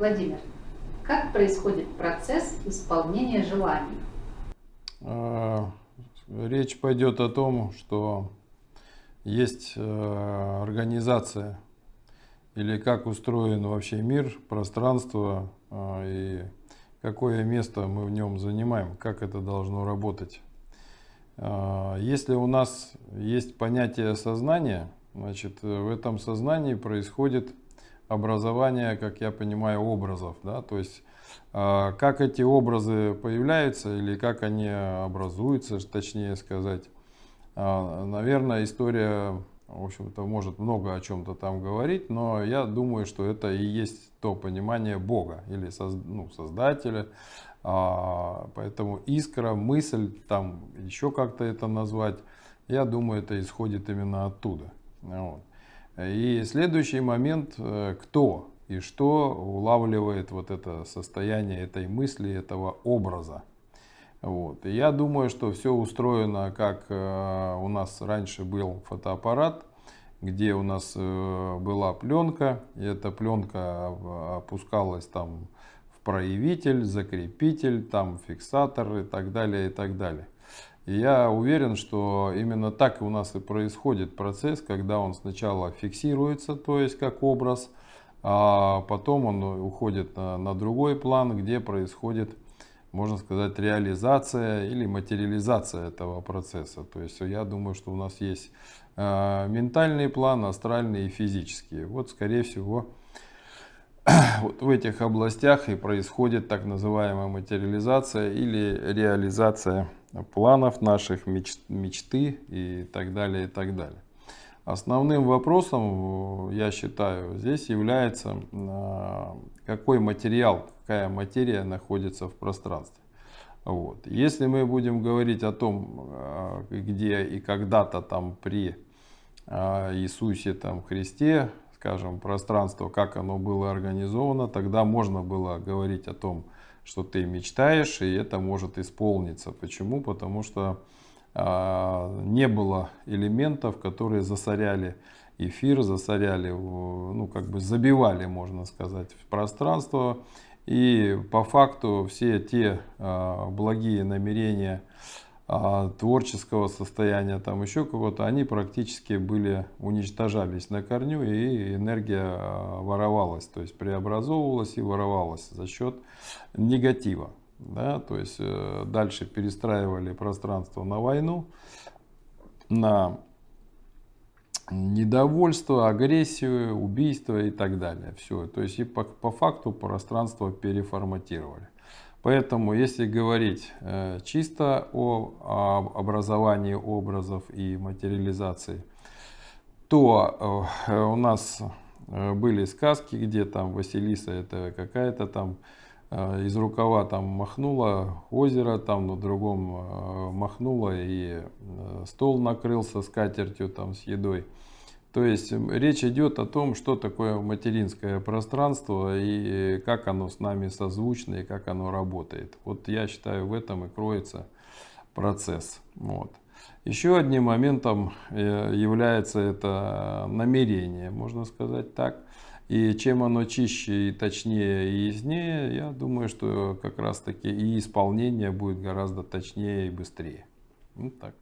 Владимир, как происходит процесс исполнения желаний? А, речь пойдет о том, что есть э, организация или как устроен вообще мир, пространство а, и какое место мы в нем занимаем, как это должно работать. А, если у нас есть понятие сознания, значит э, в этом сознании происходит образования, как я понимаю, образов, да, то есть а, как эти образы появляются или как они образуются, точнее сказать. А, наверное, история, в общем-то, может много о чем-то там говорить, но я думаю, что это и есть то понимание Бога или ну, Создателя. А, поэтому искра, мысль, там еще как-то это назвать, я думаю, это исходит именно оттуда. Вот. И следующий момент, э, кто и что улавливает вот это состояние этой мысли, этого образа. Вот. И я думаю, что все устроено, как э, у нас раньше был фотоаппарат, где у нас э, была пленка, и эта пленка опускалась там в проявитель, закрепитель, там фиксатор и так далее, и так далее. И я уверен, что именно так у нас и происходит процесс, когда он сначала фиксируется, то есть как образ, а потом он уходит на, на другой план, где происходит, можно сказать, реализация или материализация этого процесса. То есть я думаю, что у нас есть э, ментальный план, астральный и физический. Вот, скорее всего, вот в этих областях и происходит так называемая материализация или реализация планов наших, меч, мечты и так далее, и так далее. Основным вопросом, э, я считаю, здесь является, э, какой материал, какая материя находится в пространстве. Вот. Если мы будем говорить о том, э, где и когда-то там при Иисусе, там Христе, скажем, пространство, как оно было организовано, тогда можно было говорить о том, что ты мечтаешь, и это может исполниться. Почему? Потому что э, не было элементов, которые засоряли эфир, засоряли, э, ну как бы забивали, можно сказать, в пространство. И по факту все те э, благие намерения, а, творческого состояния, там еще кого-то, они практически были уничтожались на корню, и энергия а, воровалась, то есть преобразовывалась и воровалась за счет негатива. Да? То есть э, дальше перестраивали пространство на войну, на недовольство, агрессию, убийство и так далее. Все. То есть и по, по факту пространство переформатировали. Поэтому, если говорить э, чисто о, образовании образов и материализации, то э, у нас э, были сказки, где там Василиса это какая-то там из рукава там махнула озеро, там на другом махнула и стол накрылся скатертью там с едой. То есть речь идет о том, что такое материнское пространство и э, как оно с нами созвучно и как оно работает. Вот я считаю, в этом и кроется процесс. Вот. Еще одним моментом э, является это намерение, можно сказать так. И чем оно чище и точнее и яснее, я думаю, что как раз таки и исполнение будет гораздо точнее и быстрее. Вот так.